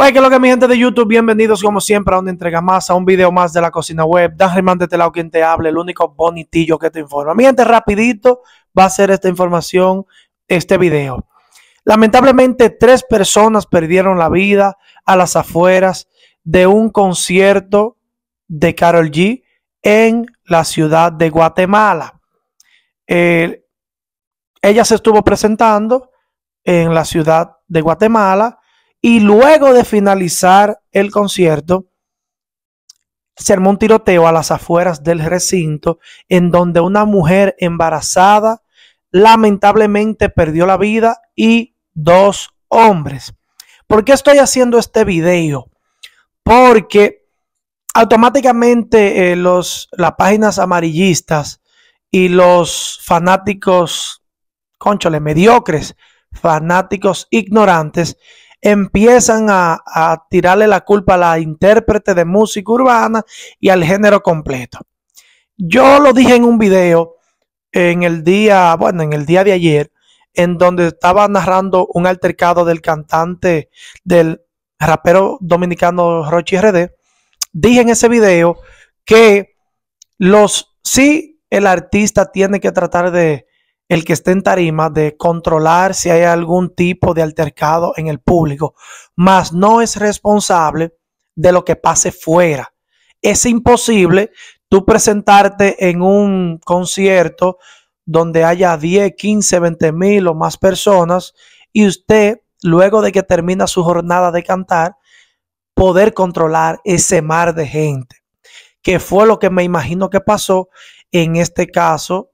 qué pues que lo que mi gente de YouTube, bienvenidos como siempre a una entrega más, a un video más de la cocina web. Dan Germán de Telao este quien te hable, el único bonitillo que te informa. Mi gente, rapidito va a ser esta información, este video. Lamentablemente, tres personas perdieron la vida a las afueras de un concierto de Carol G en la ciudad de Guatemala. Eh, ella se estuvo presentando en la ciudad de Guatemala y luego de finalizar el concierto, se armó un tiroteo a las afueras del recinto en donde una mujer embarazada lamentablemente perdió la vida y dos hombres. ¿Por qué estoy haciendo este video? Porque automáticamente eh, los, las páginas amarillistas y los fanáticos, mediocres, fanáticos ignorantes, empiezan a, tirarle la culpa a la intérprete de música urbana y al género completo. Yo lo dije en un video en el día, bueno, en el día de ayer, en donde estaba narrando un altercado del cantante, del rapero dominicano Rochi RD. Dije en ese video que los sí, el artista tiene que tratar de el que esté en tarima de controlar si hay algún tipo de altercado en el público, mas no es responsable de lo que pase fuera. Es imposible tú presentarte en un concierto donde haya 10, 15, 20 mil o más personas y usted, luego de que termina su jornada de cantar, poder controlar ese mar de gente, que fue lo que me imagino que pasó en este caso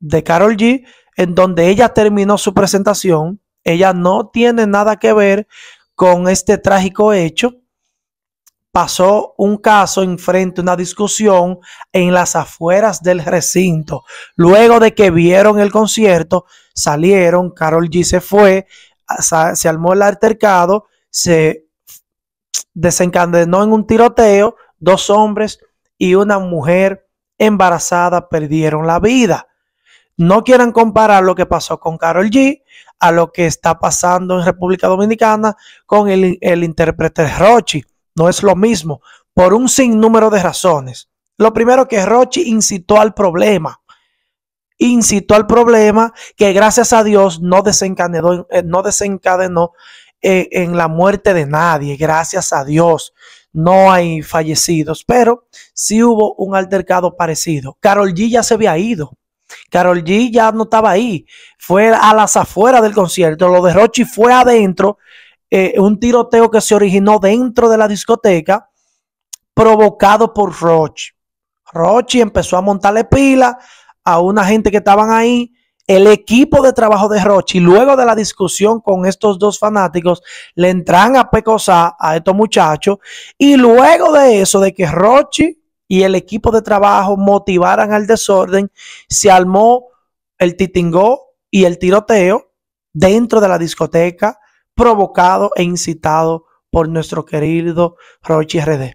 de Carol G, en donde ella terminó su presentación. Ella no tiene nada que ver con este trágico hecho. Pasó un caso enfrente a una discusión en las afueras del recinto. Luego de que vieron el concierto, salieron, Carol G se fue, se armó el altercado, se desencadenó en un tiroteo, dos hombres y una mujer embarazada perdieron la vida. No quieran comparar lo que pasó con Carol G a lo que está pasando en República Dominicana con el, intérprete Rochi. No es lo mismo, por un sinnúmero de razones. Lo primero que Rochi incitó al problema. Incitó al problema que gracias a Dios no desencadenó, eh, no desencadenó eh, en la muerte de nadie, gracias a Dios. No hay fallecidos, pero sí hubo un altercado parecido. Carol G ya se había ido. Carol G ya no estaba ahí, fue a las afueras del concierto, lo de Rochi fue adentro, eh, un tiroteo que se originó dentro de la discoteca, provocado por Rochi. Rochi empezó a montarle pila a una gente que estaban ahí. El equipo de trabajo de Rochi, luego de la discusión con estos dos fanáticos, le entran a pecosar a estos muchachos. Y luego de eso, de que Rochi y el equipo de trabajo motivaran al desorden, se armó el titingó y el tiroteo dentro de la discoteca provocado e incitado por nuestro querido Rochi RD.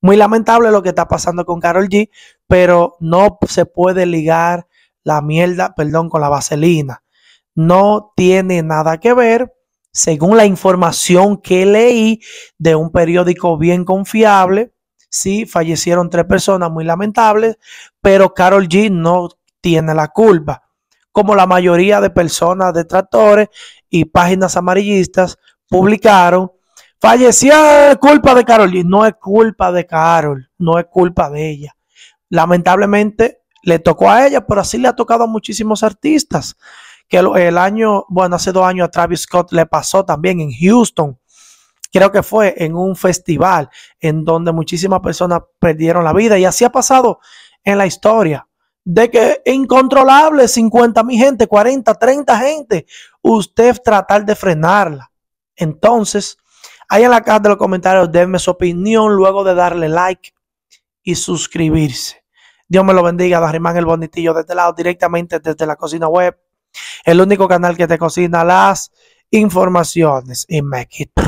Muy lamentable lo que está pasando con Carol G, pero no se puede ligar la mierda, perdón, con la vaselina. No tiene nada que ver, según la información que leí de un periódico bien confiable, Sí, fallecieron tres personas muy lamentables, pero Carol G no tiene la culpa. Como la mayoría de personas detractores y páginas amarillistas publicaron, falleció culpa de Carol G. No es culpa de Carol, no es culpa de ella. Lamentablemente le tocó a ella, pero así le ha tocado a muchísimos artistas. Que el año, bueno, hace dos años a Travis Scott le pasó también en Houston creo que fue en un festival en donde muchísimas personas perdieron la vida y así ha pasado en la historia de que incontrolable 50 mil gente, 40, 30 gente, usted tratar de frenarla. Entonces, ahí en la caja de los comentarios, denme su opinión luego de darle like y suscribirse. Dios me lo bendiga, Darimán el Bonitillo, desde este lado, directamente desde la cocina web, el único canal que te cocina las informaciones. Y me quito.